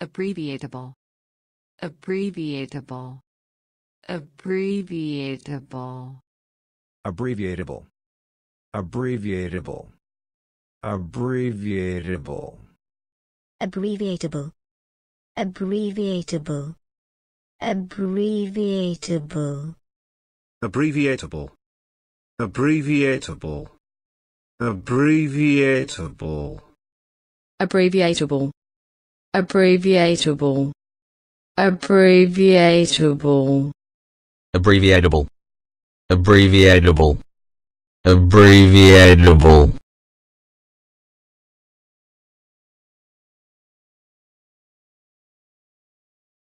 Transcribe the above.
abbreviatable abbreviatable abbreviatable abbreviatable abbreviatable abbreviatable abbreviatable abbreviatable abbreviatable abbreviatable abbreviatable abbreviatable abbreviatable abbreviatable abbreviatable abbreviatable abbreviatable abbreviatable